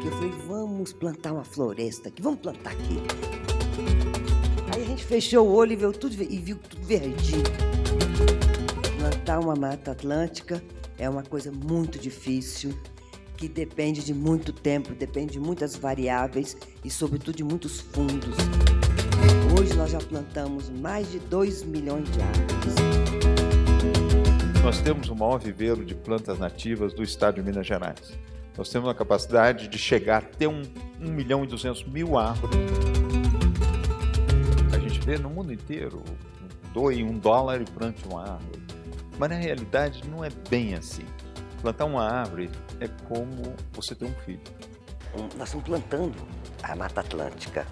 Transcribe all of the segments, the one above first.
Que eu falei, vamos plantar uma floresta aqui, vamos plantar aqui. Aí a gente fechou o olho e viu tudo, e viu tudo verdinho. Plantar uma mata atlântica é uma coisa muito difícil, que depende de muito tempo, depende de muitas variáveis e, sobretudo, de muitos fundos. Hoje nós já plantamos mais de 2 milhões de árvores nós temos o maior viveiro de plantas nativas do estado de Minas Gerais. Nós temos a capacidade de chegar até 1, um milhão e 200 mil árvores. A gente vê no mundo inteiro, doe um dólar e plante uma árvore. Mas na realidade não é bem assim. Plantar uma árvore é como você ter um filho. Nós estamos plantando a Mata Atlântica.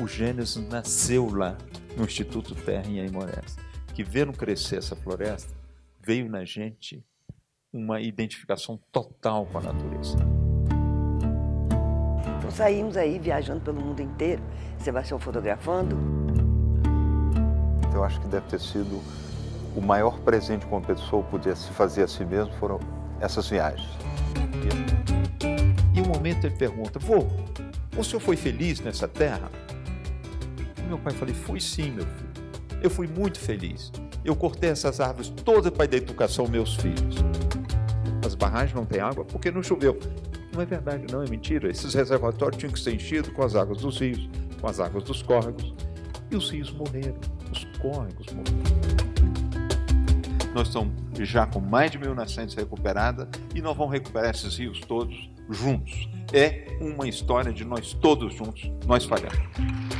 O Gênesis nasceu lá no Instituto Terra em Aimorés, que vendo crescer essa floresta, veio na gente uma identificação total com a natureza. Então, saímos aí viajando pelo mundo inteiro, Sebastião fotografando. Eu acho que deve ter sido o maior presente que uma pessoa podia se fazer a si mesmo foram essas viagens. E um momento ele pergunta: Vô, o senhor foi feliz nessa terra? E meu pai falou: Fui sim, meu filho. Eu fui muito feliz. Eu cortei essas árvores todas para dar educação aos meus filhos. As barragens não têm água porque não choveu. Não é verdade, não, é mentira. Esses reservatórios tinham que ser enchidos com as águas dos rios, com as águas dos córregos. E os rios morreram, os córregos morreram. Nós estamos já com mais de mil nascentes recuperadas e nós vamos recuperar esses rios todos juntos. É uma história de nós todos juntos, nós falhamos.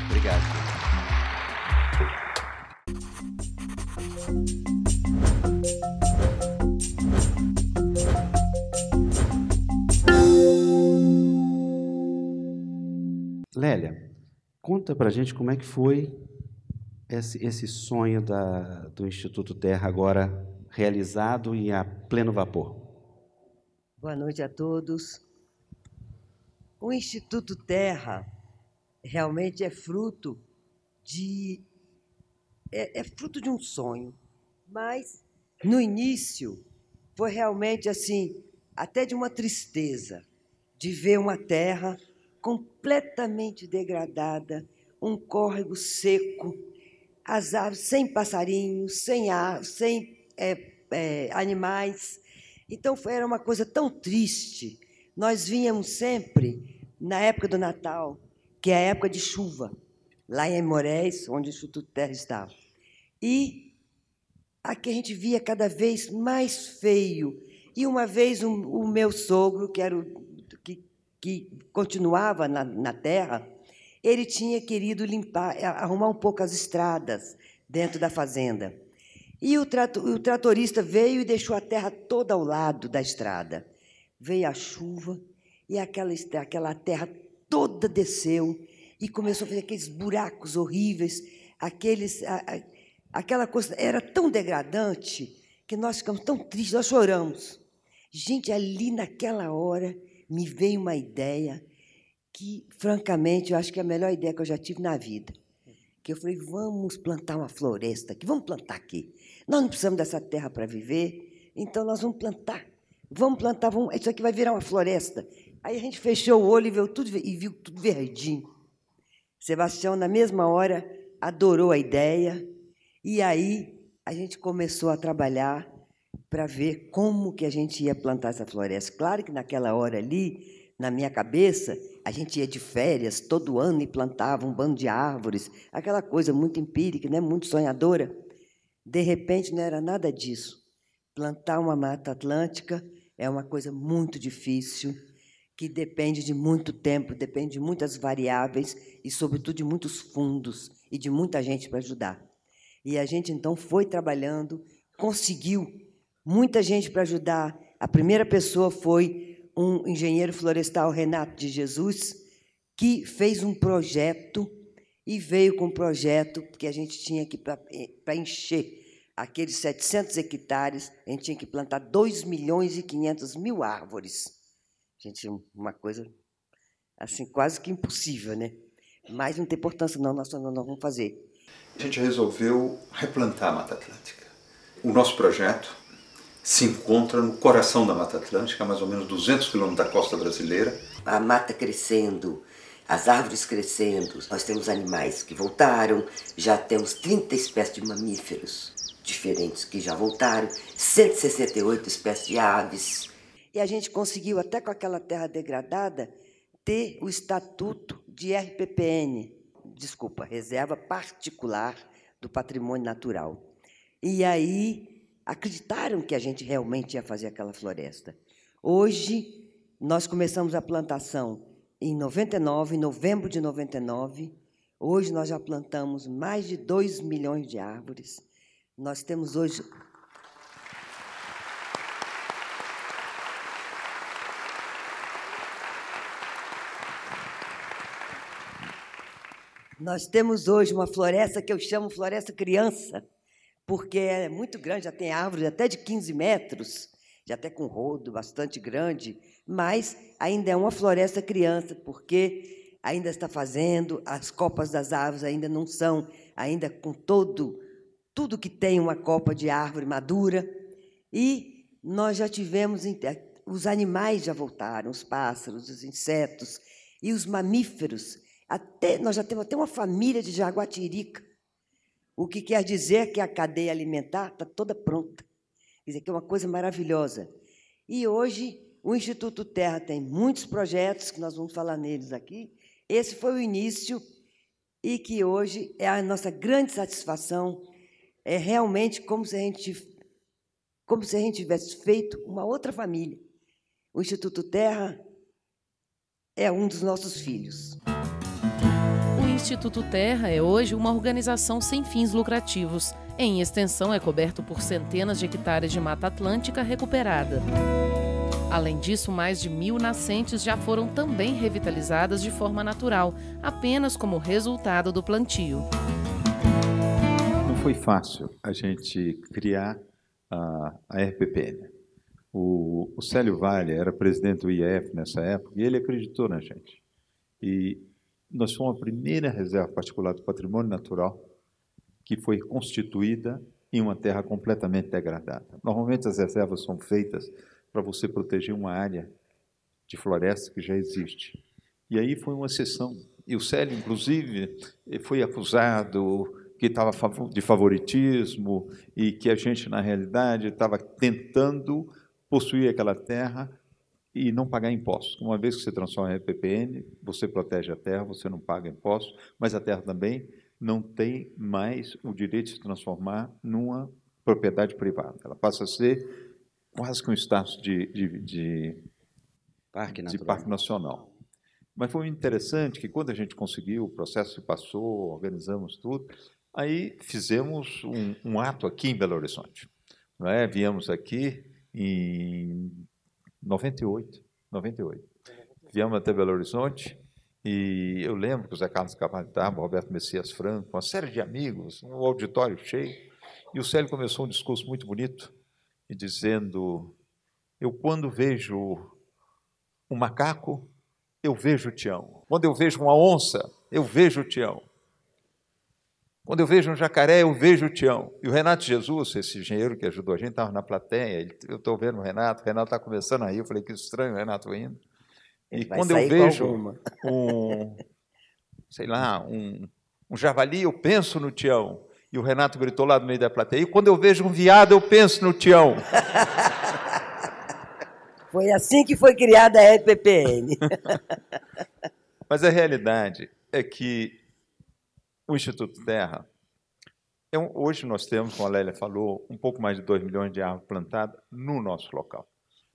Obrigado. Lélia, conta para a gente como é que foi esse, esse sonho da, do Instituto Terra agora realizado e a pleno vapor. Boa noite a todos. O Instituto Terra realmente é fruto de é, é fruto de um sonho, mas no início foi realmente assim até de uma tristeza de ver uma terra completamente degradada, um córrego seco, as aves sem passarinhos, sem, ar, sem é, é, animais. Então foi, era uma coisa tão triste. Nós vínhamos sempre na época do Natal, que é a época de chuva, lá em Moraes, onde o Instituto Terra estava. E aqui a gente via cada vez mais feio. E uma vez o, o meu sogro, que era o que continuava na, na terra, ele tinha querido limpar, é, arrumar um pouco as estradas dentro da fazenda. E o, trato, o tratorista veio e deixou a terra toda ao lado da estrada. Veio a chuva e aquela, aquela terra toda desceu e começou a fazer aqueles buracos horríveis, aqueles, a, a, aquela coisa era tão degradante que nós ficamos tão tristes, nós choramos. Gente, ali naquela hora me veio uma ideia que, francamente, eu acho que é a melhor ideia que eu já tive na vida. Que eu falei, vamos plantar uma floresta aqui, vamos plantar aqui. Nós não precisamos dessa terra para viver, então nós vamos plantar. Vamos plantar, vamos, isso aqui vai virar uma floresta. Aí a gente fechou o olho e viu tudo, e viu tudo verdinho. Sebastião, na mesma hora, adorou a ideia. E aí a gente começou a trabalhar para ver como que a gente ia plantar essa floresta. Claro que naquela hora ali, na minha cabeça, a gente ia de férias todo ano e plantava um bando de árvores, aquela coisa muito empírica, né? muito sonhadora. De repente, não era nada disso. Plantar uma mata atlântica é uma coisa muito difícil, que depende de muito tempo, depende de muitas variáveis e, sobretudo, de muitos fundos e de muita gente para ajudar. E a gente então foi trabalhando, conseguiu muita gente para ajudar. A primeira pessoa foi um engenheiro florestal, Renato de Jesus, que fez um projeto e veio com um projeto que a gente tinha que para eh, encher aqueles 700 hectares, a gente tinha que plantar 2 milhões e 500 mil árvores. Gente, uma coisa assim quase que impossível, né? Mas não tem importância não, nós não vamos fazer. A gente resolveu replantar a Mata Atlântica. O nosso projeto se encontra no coração da Mata Atlântica, a mais ou menos 200 quilômetros da costa brasileira. A mata crescendo, as árvores crescendo, nós temos animais que voltaram, já temos 30 espécies de mamíferos diferentes que já voltaram, 168 espécies de aves. E a gente conseguiu, até com aquela terra degradada, ter o estatuto de RPPN, desculpa, Reserva Particular do Patrimônio Natural. E aí acreditaram que a gente realmente ia fazer aquela floresta. Hoje, nós começamos a plantação em 99, em novembro de 99. Hoje, nós já plantamos mais de 2 milhões de árvores. Nós temos hoje. Nós temos hoje uma floresta que eu chamo floresta criança porque é muito grande, já tem árvores até de 15 metros, já até com rodo bastante grande, mas ainda é uma floresta criança, porque ainda está fazendo, as copas das árvores ainda não são, ainda com todo, tudo que tem uma copa de árvore madura. E nós já tivemos, eh, os animais já voltaram, os pássaros, os insetos e os mamíferos. Até, nós já temos até uma família de jaguatirica o que quer dizer que a cadeia alimentar está toda pronta. Quer dizer, que é uma coisa maravilhosa. E hoje o Instituto Terra tem muitos projetos, que nós vamos falar neles aqui. Esse foi o início e que hoje é a nossa grande satisfação. É realmente como se a gente, como se a gente tivesse feito uma outra família. O Instituto Terra é um dos nossos filhos. Instituto Terra é hoje uma organização sem fins lucrativos. Em extensão, é coberto por centenas de hectares de Mata Atlântica recuperada. Além disso, mais de mil nascentes já foram também revitalizadas de forma natural, apenas como resultado do plantio. Não foi fácil a gente criar a, a RPPN. O, o Célio Vale era presidente do IEF nessa época e ele acreditou na gente. E nós fomos a primeira reserva particular do patrimônio natural que foi constituída em uma terra completamente degradada. Normalmente as reservas são feitas para você proteger uma área de floresta que já existe. E aí foi uma sessão. E o Célio, inclusive, eh, foi acusado que estava de favoritismo e que a gente, na realidade, estava tentando possuir aquela terra e não pagar impostos. Uma vez que você transforma em EPPN, você protege a terra, você não paga impostos, mas a terra também não tem mais o direito de se transformar numa propriedade privada. Ela passa a ser quase que um status de, de, de, parque, de parque nacional. Mas foi interessante que quando a gente conseguiu, o processo se passou, organizamos tudo, aí fizemos um, um ato aqui em Belo Horizonte. Não é? Viemos aqui em 98, 98. Viemos até Belo Horizonte e eu lembro que o Zé Carlos Cavalho tá, o Roberto Messias Franco, uma série de amigos, um auditório cheio. E o Célio começou um discurso muito bonito, dizendo: Eu, quando vejo um macaco, eu vejo o Tião. Quando eu vejo uma onça, eu vejo o Tião. Quando eu vejo um jacaré, eu vejo o Tião. E o Renato Jesus, esse engenheiro que ajudou a gente, estava na plateia. Ele, eu estou vendo o Renato, o Renato está começando aí. Eu falei, que estranho, o Renato indo. e quando eu vejo um, sei lá, um, um javali, eu penso no Tião. E o Renato gritou lá no meio da plateia. E quando eu vejo um viado, eu penso no Tião. Foi assim que foi criada a EPPN. Mas a realidade é que o Instituto Terra. Então, hoje nós temos, como a Lélia falou, um pouco mais de 2 milhões de árvores plantadas no nosso local.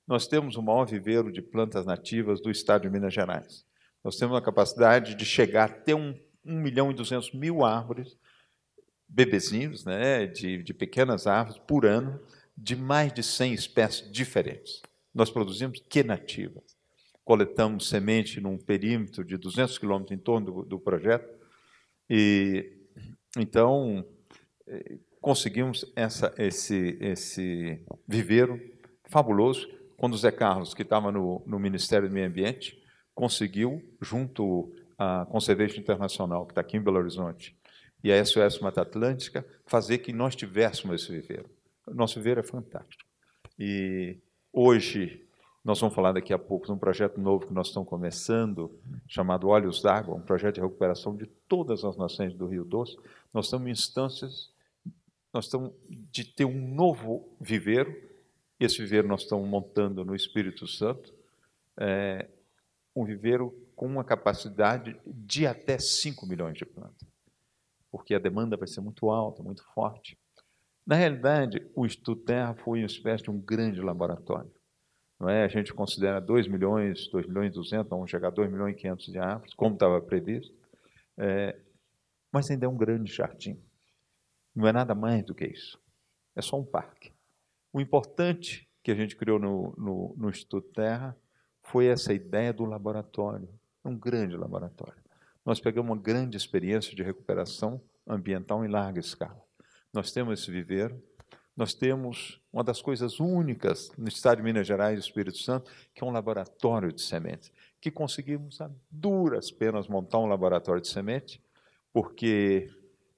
Nós temos o maior viveiro de plantas nativas do estado de Minas Gerais. Nós temos a capacidade de chegar até 1 um, um milhão e 200 mil árvores, bebezinhos, né, de, de pequenas árvores por ano, de mais de 100 espécies diferentes. Nós produzimos que nativas. Coletamos semente num perímetro de 200 quilômetros em torno do, do projeto e então eh, conseguimos essa, esse, esse viveiro fabuloso quando o Zé Carlos, que estava no, no Ministério do Meio Ambiente, conseguiu, junto à Conservation Internacional, que está aqui em Belo Horizonte, e a SOS Mata Atlântica, fazer que nós tivéssemos esse viveiro. nosso viveiro é fantástico. E hoje nós vamos falar daqui a pouco de um projeto novo que nós estamos começando, chamado Olhos d'Água, um projeto de recuperação de todas as nações do Rio Doce. Nós estamos em instâncias, nós estamos de ter um novo viveiro. Esse viveiro nós estamos montando no Espírito Santo, é, um viveiro com uma capacidade de até 5 milhões de plantas, porque a demanda vai ser muito alta, muito forte. Na realidade, o Instituto Terra foi uma espécie de um grande laboratório não é? A gente considera 2 milhões, 2 milhões e 200, vamos chegar a 2 milhões e 500 de árvores, como estava previsto. É, mas ainda é um grande jardim. Não é nada mais do que isso. É só um parque. O importante que a gente criou no, no, no Instituto Terra foi essa ideia do laboratório. um grande laboratório. Nós pegamos uma grande experiência de recuperação ambiental em larga escala. Nós temos esse viveiro, nós temos uma das coisas únicas no estado de Minas Gerais e Espírito Santo, que é um laboratório de semente, que conseguimos a duras penas montar um laboratório de semente, porque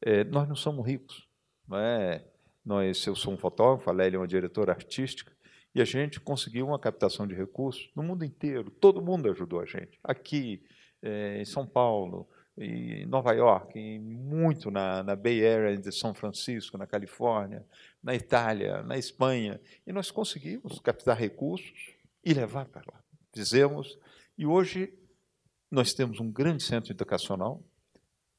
é, nós não somos ricos. Não é? nós, eu sou um fotógrafo, a Lélia é uma diretora artística, e a gente conseguiu uma captação de recursos no mundo inteiro. Todo mundo ajudou a gente, aqui, é, em São Paulo, em Nova York, em muito na, na Bay Area de São Francisco, na Califórnia, na Itália, na Espanha, e nós conseguimos captar recursos e levar para lá. Fizemos, e hoje nós temos um grande centro educacional,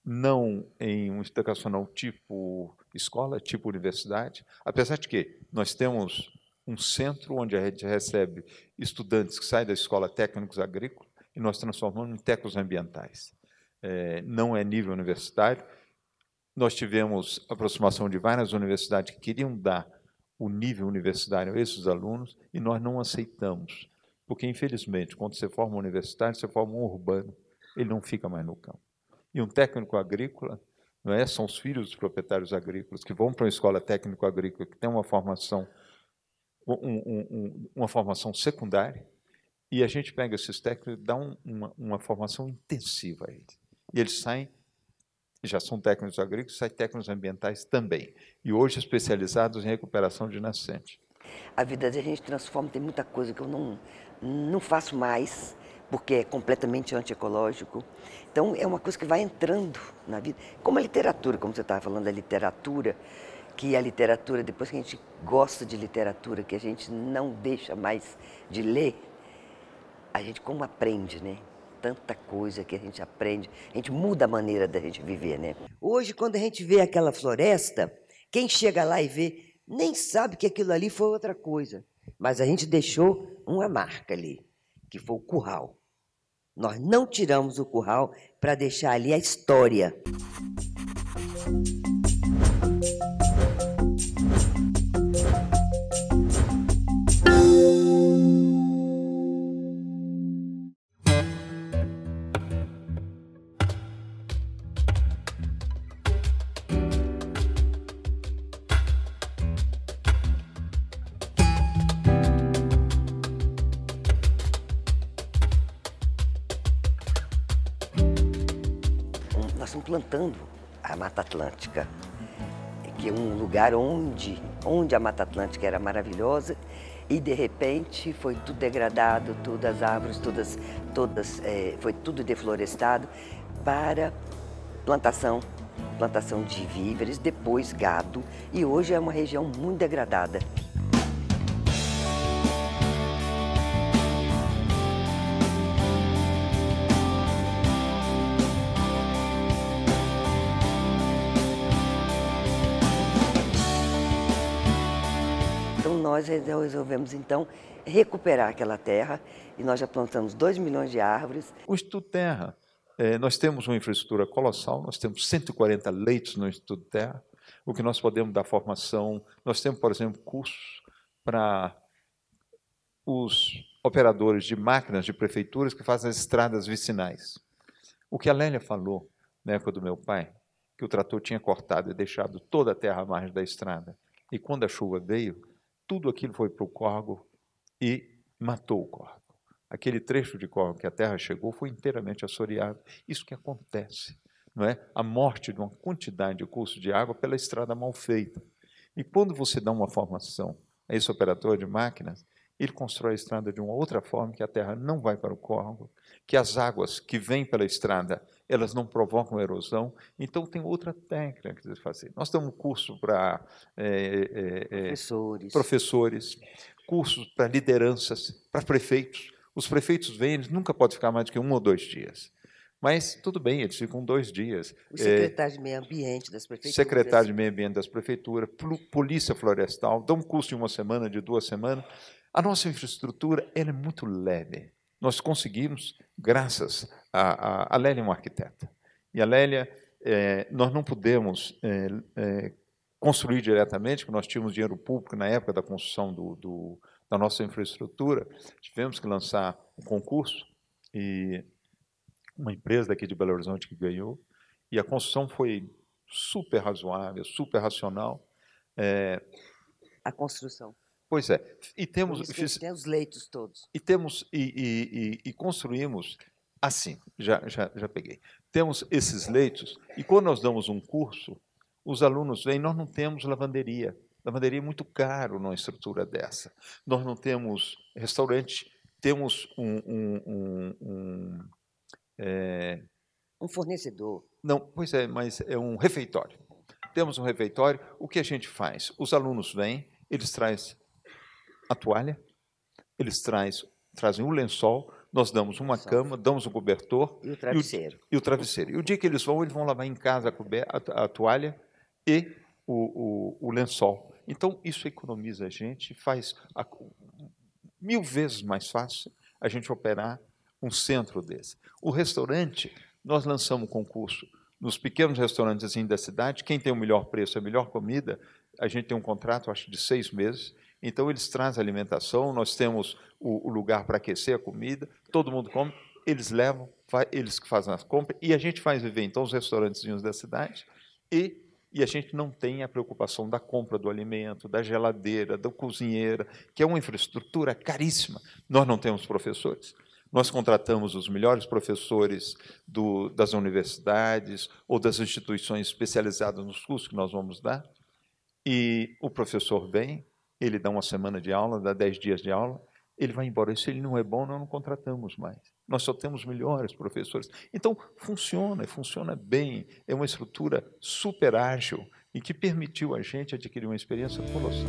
não em um educacional tipo escola, tipo universidade, apesar de que nós temos um centro onde a gente recebe estudantes que saem da escola técnicos agrícolas e nós transformamos em técnicos ambientais é, não é nível universitário. Nós tivemos aproximação de várias universidades que queriam dar o nível universitário a esses alunos e nós não aceitamos. Porque, infelizmente, quando você forma um universitário, você forma um urbano, ele não fica mais no campo. E um técnico agrícola, não é? são os filhos dos proprietários agrícolas que vão para uma escola técnico-agrícola que tem uma formação, um, um, uma formação secundária, e a gente pega esses técnicos e dá um, uma, uma formação intensiva a eles e eles saem, já são técnicos agrícolas, saem técnicos ambientais também. E hoje especializados em recuperação de nascente. A vida da gente transforma, tem muita coisa que eu não, não faço mais, porque é completamente antiecológico. Então, é uma coisa que vai entrando na vida. Como a literatura, como você estava falando da literatura, que a literatura, depois que a gente gosta de literatura, que a gente não deixa mais de ler, a gente como aprende, né? tanta coisa que a gente aprende, a gente muda a maneira da gente viver, né? Hoje, quando a gente vê aquela floresta, quem chega lá e vê nem sabe que aquilo ali foi outra coisa, mas a gente deixou uma marca ali, que foi o curral. Nós não tiramos o curral para deixar ali a história. Atlântica, que é um lugar onde, onde a Mata Atlântica era maravilhosa e de repente foi tudo degradado, todas as árvores, todas, todas é, foi tudo deflorestado para plantação, plantação de víveres, depois gado e hoje é uma região muito degradada. nós resolvemos então recuperar aquela terra e nós já plantamos 2 milhões de árvores. O Instituto Terra, é, nós temos uma infraestrutura colossal, nós temos 140 leitos no Instituto Terra, o que nós podemos dar formação, nós temos, por exemplo, cursos para os operadores de máquinas de prefeituras que fazem as estradas vicinais. O que a Lélia falou na época do meu pai, que o trator tinha cortado e deixado toda a terra à margem da estrada, e quando a chuva veio, tudo aquilo foi para o corgo e matou o corgo. Aquele trecho de corgo que a terra chegou foi inteiramente assoreado. Isso que acontece, não é? A morte de uma quantidade de curso de água pela estrada mal feita. E quando você dá uma formação a esse operador de máquinas, ele constrói a estrada de uma outra forma, que a terra não vai para o córrego, que as águas que vêm pela estrada, elas não provocam erosão. Então, tem outra técnica que você fazer. Nós temos um curso para é, é, é, professores. professores, cursos para lideranças, para prefeitos. Os prefeitos vêm, eles nunca podem ficar mais do que um ou dois dias. Mas tudo bem, eles ficam dois dias. O eh, secretário é, de Meio Ambiente das prefeituras. Secretário né? de Meio Ambiente das prefeituras, Polícia Florestal, dá um curso de uma semana, de duas semanas, a nossa infraestrutura é muito leve. Nós conseguimos, graças a, a, a Lélia, é uma arquiteta. E a Lélia, é, nós não pudemos é, é, construir diretamente, porque nós tínhamos dinheiro público na época da construção do, do, da nossa infraestrutura. Tivemos que lançar um concurso e uma empresa daqui de Belo Horizonte que ganhou. E a construção foi super razoável, super racional. É... A construção. Pois é. E temos. Fiz, tem os leitos todos. E temos. E, e, e, e construímos assim, já, já, já peguei. Temos esses leitos, e quando nós damos um curso, os alunos vêm, nós não temos lavanderia. Lavanderia é muito caro numa estrutura dessa. Nós não temos restaurante, temos um. Um, um, um, é... um fornecedor. Não, pois é, mas é um refeitório. Temos um refeitório, o que a gente faz? Os alunos vêm, eles trazem a toalha, eles traz, trazem um lençol, nós damos uma cama, damos um cobertor e o travesseiro. E o, e o travesseiro. E o dia que eles vão, eles vão lavar em casa a, a, a toalha e o, o, o, lençol. Então, isso economiza a gente, faz a, mil vezes mais fácil a gente operar um centro desse. O restaurante, nós lançamos um concurso nos pequenos restaurantes assim da cidade, quem tem o melhor preço, a melhor comida, a gente tem um contrato, acho, de seis meses, então eles trazem alimentação, nós temos o, o lugar para aquecer a comida, todo mundo come, eles levam, eles que fazem as compras, e a gente faz viver então os restaurantezinhos da cidade e e a gente não tem a preocupação da compra do alimento, da geladeira, da cozinheira, que é uma infraestrutura caríssima. Nós não temos professores. Nós contratamos os melhores professores do, das universidades ou das instituições especializadas nos cursos que nós vamos dar, e o professor vem, ele dá uma semana de aula, dá dez dias de aula, ele vai embora. E se ele não é bom, nós não contratamos mais. Nós só temos melhores professores. Então, funciona, funciona bem. É uma estrutura super ágil e que permitiu a gente adquirir uma experiência colossal.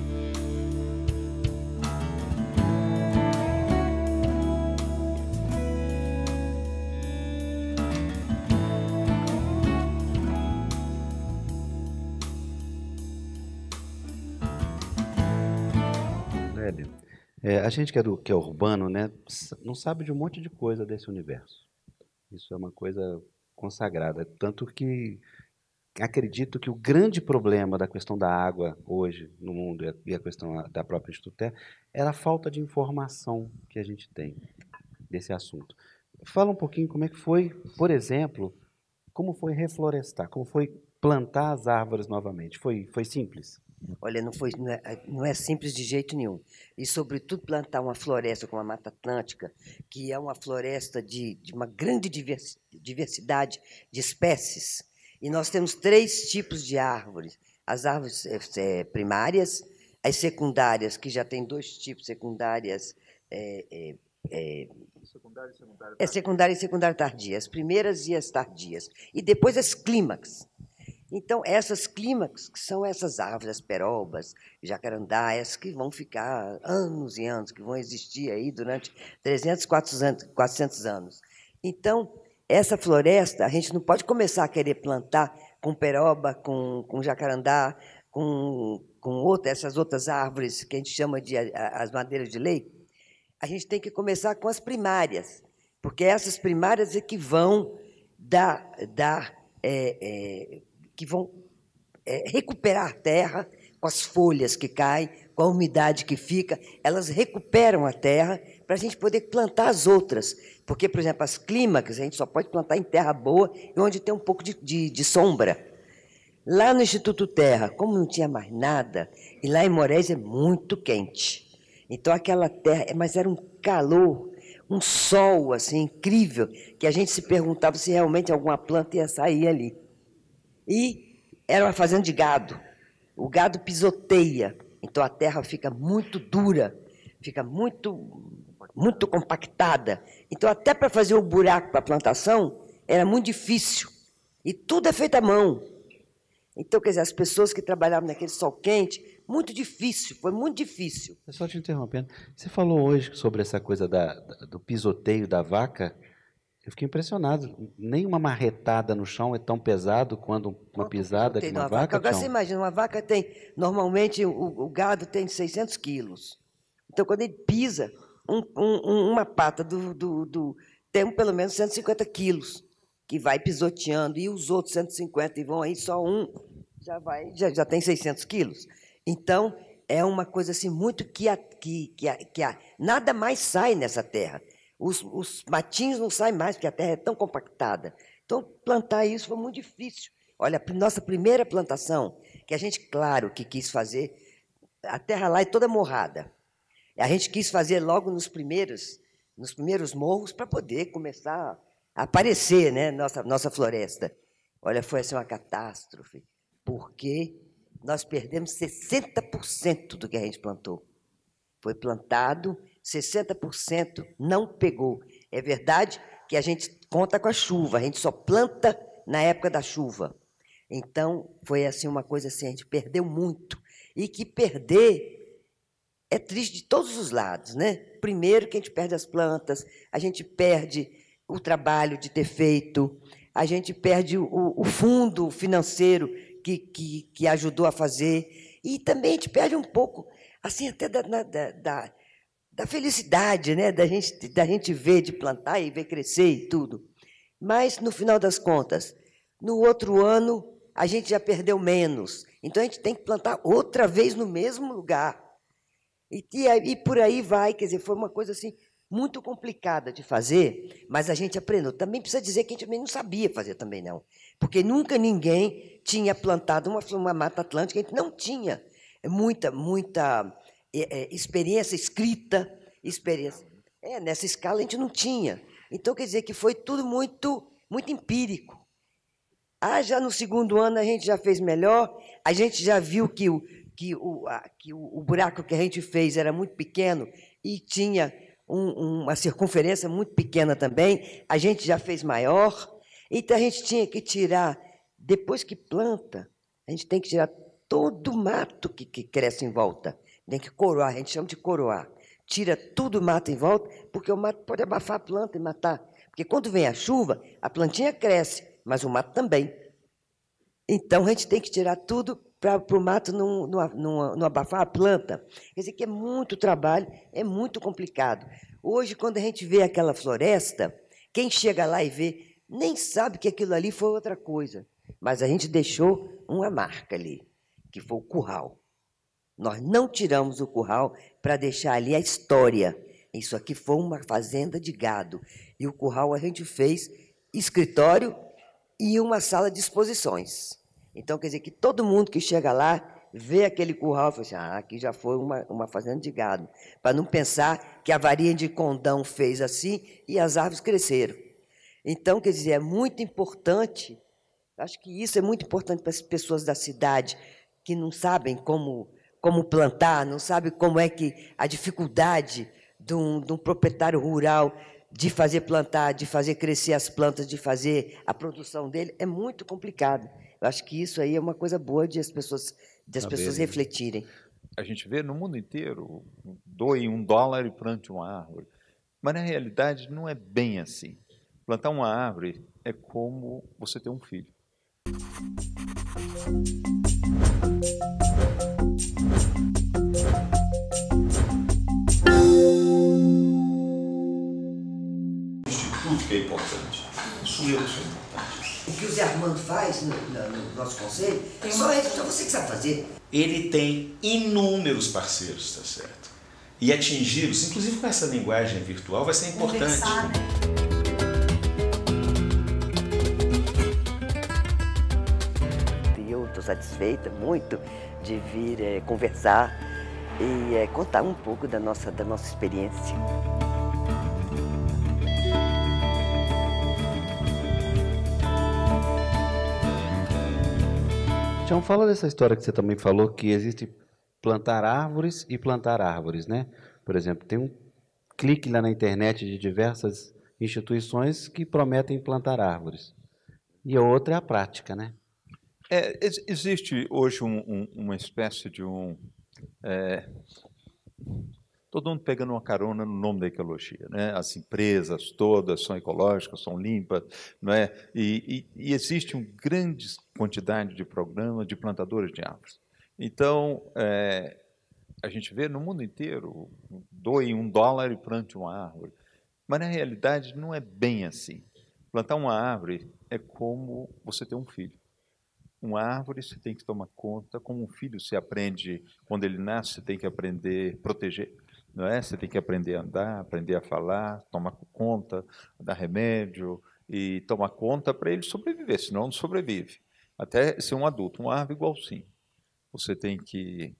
É, a gente que é, do, que é urbano, né, não sabe de um monte de coisa desse universo. Isso é uma coisa consagrada. Tanto que acredito que o grande problema da questão da água hoje no mundo e a questão da própria Instituté era é a falta de informação que a gente tem desse assunto. Fala um pouquinho como é que foi, por exemplo, como foi reflorestar, como foi plantar as árvores novamente. Foi, foi simples? Olha, não, foi, não, é, é, não é simples de jeito nenhum. E, sobretudo, plantar uma floresta como a Mata Atlântica, que é uma floresta de, de uma grande diversidade de espécies. E nós temos três tipos de árvores: as árvores é, é, primárias, as secundárias, que já tem dois tipos, secundárias. É, é, secundária e secundária tardia. É secundária e secundária tardia, as primeiras e as tardias. E depois as clímax, então, essas clímax, que são essas árvores, as perobas, jacarandás, que vão ficar anos e anos, que vão existir aí durante 300, 400, 400 anos. Então, essa floresta, a gente não pode começar a querer plantar com peroba, com, com jacarandá, com, com outra, essas outras árvores que a gente chama de as madeiras de lei. A gente tem que começar com as primárias, porque essas primárias é que vão dar, dar é, é, que vão é, recuperar terra com as folhas que caem, com a umidade que fica, elas recuperam a terra para a gente poder plantar as outras. Porque, por exemplo, as clímax a gente só pode plantar em terra boa e onde tem um pouco de, de, de sombra. Lá no Instituto Terra, como não tinha mais nada, e lá em Morés é muito quente. Então aquela terra, é, mas era um calor, um sol assim incrível, que a gente se perguntava se realmente alguma planta ia sair ali. E era uma fazenda de gado. O gado pisoteia, então a terra fica muito dura, fica muito muito compactada. Então até para fazer o buraco para a plantação era muito difícil. E tudo é feito à mão. Então, quer dizer, as pessoas que trabalhavam naquele sol quente, muito difícil, foi muito difícil. Só te interrompendo, você falou hoje sobre essa coisa da, do pisoteio da vaca. Eu fiquei impressionado. Nem uma marretada no chão é tão pesado quanto uma pisada de uma, vaca. vaca. Agora você imagina, uma vaca tem, normalmente o, o gado tem 600 quilos. Então, quando ele pisa, um, um, uma pata do, do, do, tem pelo menos 150 quilos, que vai pisoteando, e os outros 150 e vão aí, só um já, vai, já, já tem 600 quilos. Então, é uma coisa assim muito que, a, que, que, a, que a, nada mais sai nessa terra. Os, os matinhos não saem mais, porque a terra é tão compactada. Então, plantar isso foi muito difícil. Olha, a nossa primeira plantação, que a gente, claro, que quis fazer, a terra lá é toda morrada. A gente quis fazer logo nos primeiros, nos primeiros morros para poder começar a aparecer, né, nossa nossa floresta. Olha, foi assim uma catástrofe, porque nós perdemos 60% do que a gente plantou. Foi plantado 60% não pegou. É verdade que a gente conta com a chuva, a gente só planta na época da chuva. Então, foi assim uma coisa assim, a gente perdeu muito. E que perder é triste de todos os lados, né? Primeiro que a gente perde as plantas, a gente perde o trabalho de ter feito, a gente perde o, o fundo financeiro que, que, que, ajudou a fazer, e também a gente perde um pouco, assim, até da, da, da da felicidade, né? Da gente, da gente ver, de plantar e ver crescer e tudo. Mas, no final das contas, no outro ano, a gente já perdeu menos. Então, a gente tem que plantar outra vez no mesmo lugar. E, e, e por aí vai, quer dizer, foi uma coisa assim muito complicada de fazer, mas a gente aprendeu. Também precisa dizer que a gente também não sabia fazer também não, porque nunca ninguém tinha plantado uma, uma mata atlântica, a gente não tinha é muita muita é, é, experiência escrita, experiência. É, nessa escala a gente não tinha. Então, quer dizer que foi tudo muito, muito empírico. Ah, já no segundo ano a gente já fez melhor, a gente já viu que o, que o, a, que o, o buraco que a gente fez era muito pequeno e tinha um, uma circunferência muito pequena também, a gente já fez maior. Então, a gente tinha que tirar, depois que planta, a gente tem que tirar todo o mato que, que cresce em volta. Tem que coroar, a gente chama de coroar. Tira tudo o mato em volta, porque o mato pode abafar a planta e matar. Porque quando vem a chuva, a plantinha cresce, mas o mato também. Então a gente tem que tirar tudo para o mato não, não, não, não, abafar a planta. Quer dizer que é muito trabalho, é muito complicado. Hoje, quando a gente vê aquela floresta, quem chega lá e vê nem sabe que aquilo ali foi outra coisa. Mas a gente deixou uma marca ali, que foi o curral. Nós não tiramos o curral para deixar ali a história. Isso aqui foi uma fazenda de gado. E o curral a gente fez escritório e uma sala de exposições. Então, quer dizer que todo mundo que chega lá vê aquele curral e fala assim: ah, aqui já foi uma, uma fazenda de gado. Para não pensar que a varinha de condão fez assim e as árvores cresceram. Então, quer dizer, é muito importante, acho que isso é muito importante para as pessoas da cidade que não sabem como como plantar, não sabe como é que a dificuldade de um, de um proprietário rural de fazer plantar, de fazer crescer as plantas, de fazer a produção dele, é muito complicado. Eu acho que isso aí é uma coisa boa de as pessoas, de as tá pessoas refletirem. A gente vê no mundo inteiro, doe um dólar e plante uma árvore. Mas, na realidade, não é bem assim. Plantar uma árvore é como você ter um filho. tudo que é importante. o que é importante. O que o Zé Armando faz no, no nosso conselho, tem só, é, ele, então só você que sabe fazer. Ele tem inúmeros parceiros, está certo? E atingi-los, inclusive com essa linguagem virtual, vai ser importante. Né? Eu estou satisfeita muito de vir é, conversar e é, contar um pouco da nossa, da nossa experiência. Então fala dessa história que você também falou, que existe plantar árvores e plantar árvores, né? Por exemplo, tem um clique lá na internet de diversas instituições que prometem plantar árvores. E a outra é a prática, né? É, existe hoje um, um, uma espécie de um... É todo mundo pegando uma carona no nome da ecologia. Né? As empresas todas são ecológicas, são limpas, não é? e, e, e existe uma grande quantidade de programas de plantadores de árvores. Então, é, a gente vê no mundo inteiro, doe um dólar e plante uma árvore. Mas, na realidade, não é bem assim. Plantar uma árvore é como você ter um filho uma árvore você tem que tomar conta, como um filho se aprende, quando ele nasce, você tem que aprender a proteger não é? Você tem que aprender a andar, aprender a falar, tomar conta, dar remédio e tomar conta para ele sobreviver, senão não sobrevive. Até ser um adulto, uma árvore igualzinho. Você tem que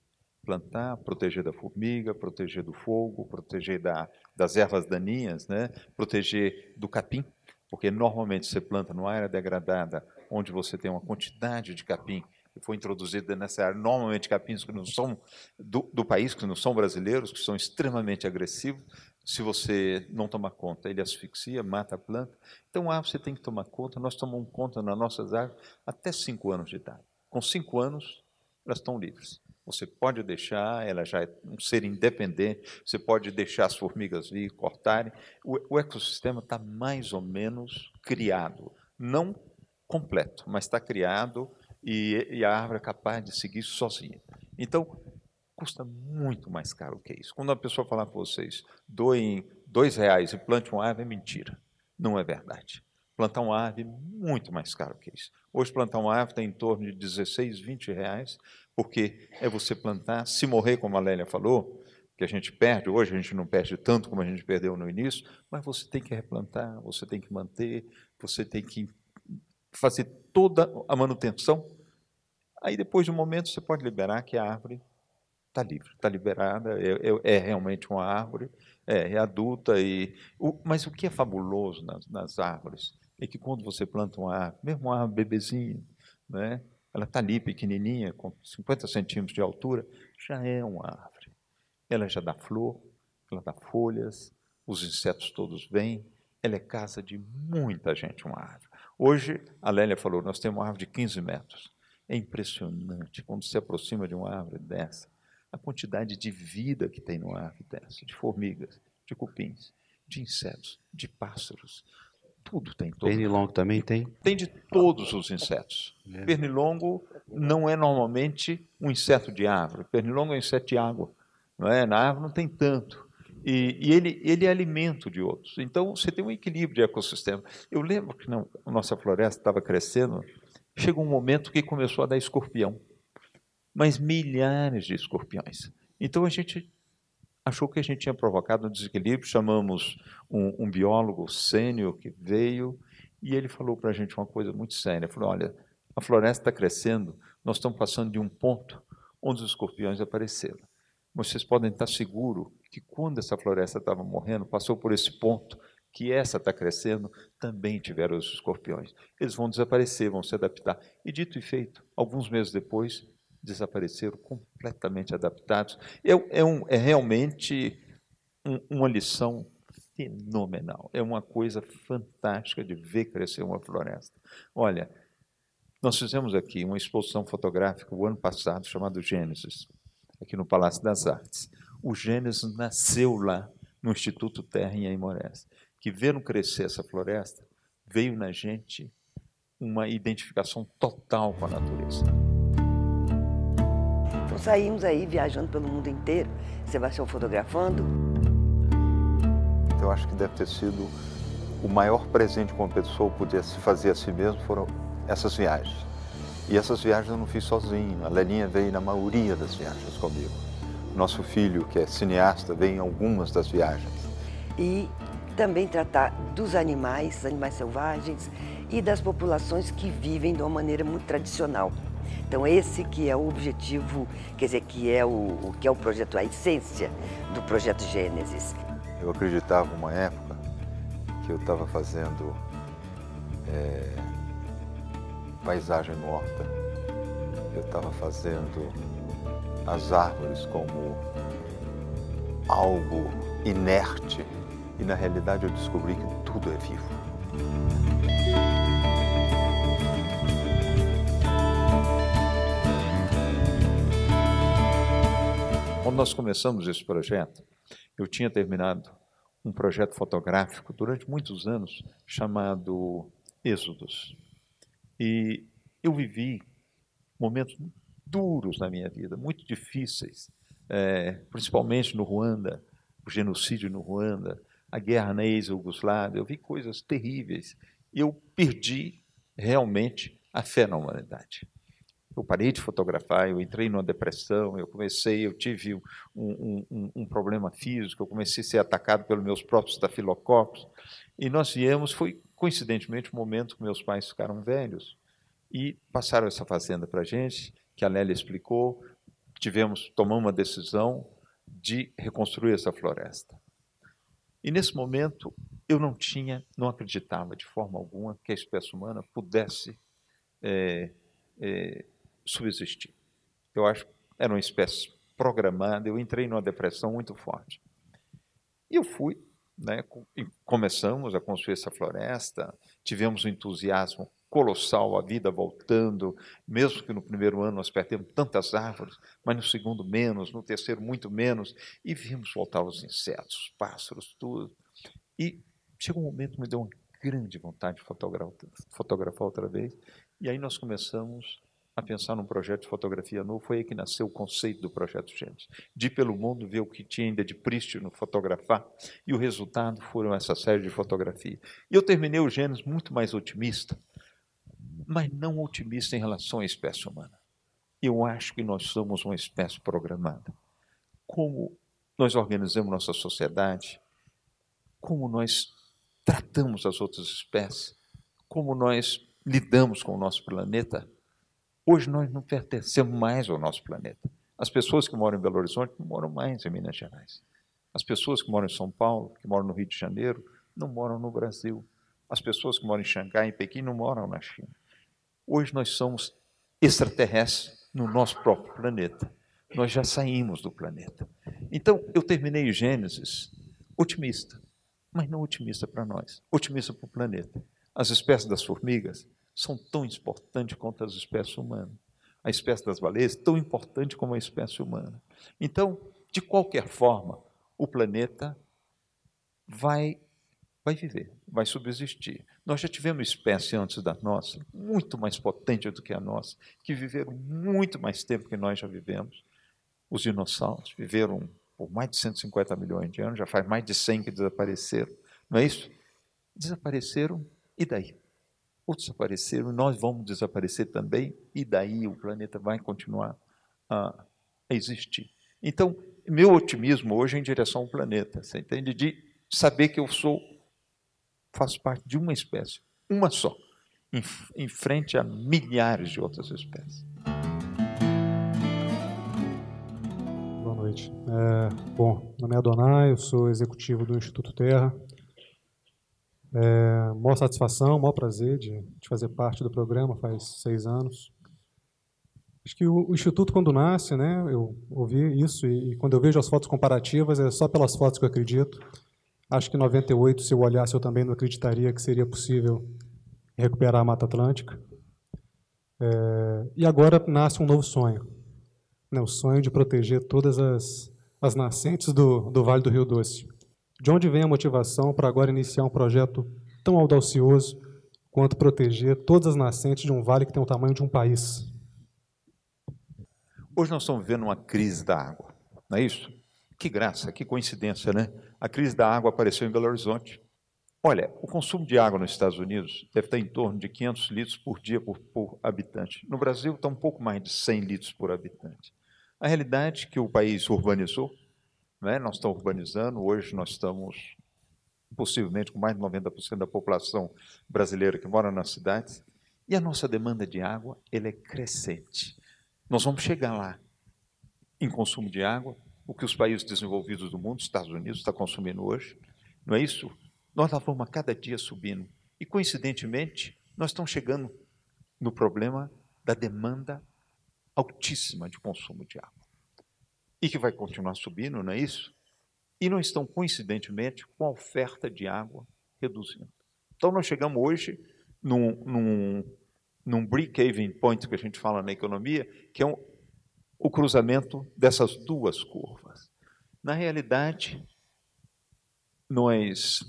plantar, proteger da formiga, proteger do fogo, proteger da, das ervas daninhas, né? proteger do capim, porque normalmente você planta numa área degradada, onde você tem uma quantidade de capim que foi introduzida nessa área, normalmente capins que não são do, do país, que não são brasileiros, que são extremamente agressivos, se você não tomar conta. Ele asfixia, mata a planta. Então, a ah, você tem que tomar conta. Nós tomamos conta nas nossas árvores até 5 anos de idade. Com 5 anos, elas estão livres. Você pode deixar, ela já é um ser independente, você pode deixar as formigas vir, cortarem. O, o ecossistema está mais ou menos criado. Não completo, mas está criado e, e a árvore é capaz de seguir sozinha. Então, custa muito mais caro que isso. Quando uma pessoa falar para vocês, doem dois reais e plante uma árvore, é mentira. Não é verdade. Plantar uma árvore é muito mais caro que isso. Hoje, plantar uma árvore está em torno de 16, 20 reais, porque é você plantar, se morrer, como a Lélia falou, que a gente perde, hoje a gente não perde tanto como a gente perdeu no início, mas você tem que replantar, você tem que manter, você tem que fazer toda a manutenção. Aí depois de um momento você pode liberar que a árvore está livre, está liberada, é, é, é, realmente uma árvore, é, é adulta. E, o, mas o que é fabuloso nas, nas, árvores é que quando você planta uma árvore, mesmo uma árvore bebezinha, né, ela está ali pequenininha, com 50 centímetros de altura, já é uma árvore. Ela já dá flor, ela dá folhas, os insetos todos vêm, ela é casa de muita gente, uma árvore. Hoje, a Lélia falou, nós temos uma árvore de 15 metros. É impressionante quando se aproxima de uma árvore dessa, a quantidade de vida que tem numa árvore dessa, de formigas, de cupins, de insetos, de pássaros. Tudo tem todo. Pernilongo também tem? Tem de todos os insetos. É. Pernilongo não é normalmente um inseto de árvore. Pernilongo é um inseto de água. Não é? Na árvore não tem tanto. E, e, ele, ele é alimento de outros. Então, você tem um equilíbrio de ecossistema. Eu lembro que a nossa floresta estava crescendo, chegou um momento que começou a dar escorpião. Mas milhares de escorpiões. Então, a gente achou que a gente tinha provocado um desequilíbrio. Chamamos um, um biólogo sênior que veio e ele falou para a gente uma coisa muito séria. Ele falou, olha, a floresta está crescendo, nós estamos passando de um ponto onde os escorpiões apareceram vocês podem estar seguros que quando essa floresta estava morrendo, passou por esse ponto que essa está crescendo, também tiveram os escorpiões. Eles vão desaparecer, vão se adaptar. E dito e feito, alguns meses depois, desapareceram completamente adaptados. É, é, um, é realmente um, uma lição fenomenal. É uma coisa fantástica de ver crescer uma floresta. Olha, nós fizemos aqui uma exposição fotográfica o ano passado chamado Gênesis aqui no Palácio das Artes. O Gênesis nasceu lá no Instituto Terra em Aimorés, que vendo crescer essa floresta, veio na gente uma identificação total com a natureza. Então saímos aí viajando pelo mundo inteiro, Sebastião fotografando. Eu acho que deve ter sido o maior presente que uma pessoa podia se fazer a si mesmo foram essas viagens. E essas viagens eu não fiz sozinho. A Leninha veio na maioria das viagens comigo. Nosso filho, que é cineasta, veio em algumas das viagens. E também tratar dos animais, animais selvagens e das populações que vivem de uma maneira muito tradicional. Então esse que é o objetivo, quer dizer, que é o, o que é o projeto, a essência do projeto Gênesis. Eu acreditava uma época que eu estava fazendo é paisagem morta. Eu estava fazendo as árvores como algo inerte e na realidade eu descobri que tudo é vivo. Quando nós começamos esse projeto, eu tinha terminado um projeto fotográfico durante muitos anos chamado Êxodos. E eu vivi momentos duros na minha vida, muito difíceis, é, principalmente no Ruanda, o genocídio no Ruanda, a guerra na ex-Yugoslávia, eu vi coisas terríveis. Eu perdi realmente a fé na humanidade. Eu parei de fotografar, eu entrei numa depressão, eu comecei, eu tive um, um, um, um problema físico, eu comecei a ser atacado pelos meus próprios estafilococos. E nós viemos, foi coincidentemente, o momento que meus pais ficaram velhos e passaram essa fazenda para a gente, que a Lélia explicou, tivemos, tomamos uma decisão de reconstruir essa floresta. E nesse momento, eu não tinha, não acreditava de forma alguma que a espécie humana pudesse é, é, subsistir. Eu acho que era uma espécie programada, eu entrei numa depressão muito forte. E eu fui né? Começamos a construir essa floresta, tivemos um entusiasmo colossal, a vida voltando, mesmo que no primeiro ano nós perdemos tantas árvores, mas no segundo menos, no terceiro muito menos, e vimos voltar os insetos, os pássaros, tudo. E chegou um momento que me deu uma grande vontade de fotografar, fotografar outra vez, e aí nós começamos a pensar num projeto de fotografia novo, foi aí que nasceu o conceito do projeto Gêmeos. De ir pelo mundo, ver o que tinha ainda de prístino fotografar, e o resultado foram essa série de fotografias. E eu terminei o Gêmeos muito mais otimista, mas não otimista em relação à espécie humana. Eu acho que nós somos uma espécie programada. Como nós organizamos nossa sociedade, como nós tratamos as outras espécies, como nós lidamos com o nosso planeta, Hoje nós não pertencemos mais ao nosso planeta. As pessoas que moram em Belo Horizonte não moram mais em Minas Gerais. As pessoas que moram em São Paulo, que moram no Rio de Janeiro, não moram no Brasil. As pessoas que moram em Xangai, em Pequim, não moram na China. Hoje nós somos extraterrestres no nosso próprio planeta. Nós já saímos do planeta. Então, eu terminei Gênesis otimista, mas não otimista para nós, otimista para o planeta. As espécies das formigas são tão importantes quanto as espécies humanas. A espécie das baleias tão importante como a espécie humana. Então, de qualquer forma, o planeta vai vai viver, vai subsistir. Nós já tivemos espécies antes da nossa, muito mais potentes do que a nossa, que viveram muito mais tempo que nós já vivemos. Os dinossauros viveram por mais de 150 milhões de anos, já faz mais de 100 que desapareceram. Não é isso? Desapareceram e daí? Outros desapareceram, nós vamos desaparecer também, e daí o planeta vai continuar a existir. Então, meu otimismo hoje é em direção ao planeta, você entende? De saber que eu sou, faço parte de uma espécie, uma só, em, em frente a milhares de outras espécies. Boa noite. É, bom, meu nome é Adonai, eu sou executivo do Instituto Terra, é, maior satisfação, maior prazer de, de, fazer parte do programa faz seis anos. Acho que o, o Instituto, quando nasce, né, eu ouvi isso, e, e, quando eu vejo as fotos comparativas, é só pelas fotos que eu acredito. Acho que em 98, se eu olhasse, eu também não acreditaria que seria possível recuperar a Mata Atlântica. É, e agora nasce um novo sonho, né, o sonho de proteger todas as, as nascentes do, do Vale do Rio Doce. De onde vem a motivação para agora iniciar um projeto tão audacioso quanto proteger todas as nascentes de um vale que tem o tamanho de um país? Hoje nós estamos vivendo uma crise da água, não é isso? Que graça, que coincidência, né? A crise da água apareceu em Belo Horizonte. Olha, o consumo de água nos Estados Unidos deve estar em torno de 500 litros por dia por, por habitante. No Brasil está um pouco mais de 100 litros por habitante. A realidade é que o país urbanizou, né? Nós estamos urbanizando, hoje nós estamos possivelmente com mais de 90% da população brasileira que mora nas cidades, e a nossa demanda de água ela é crescente. Nós vamos chegar lá em consumo de água, o que os países desenvolvidos do mundo, Estados Unidos, está consumindo hoje, não é isso? Nós lá vamos a cada dia subindo. E, coincidentemente, nós estamos chegando no problema da demanda altíssima de consumo de água e que vai continuar subindo, não é isso? E não estão, coincidentemente, com a oferta de água reduzindo. Então, nós chegamos hoje num, num, num break-even point que a gente fala na economia, que é um, o cruzamento dessas duas curvas. Na realidade, nós,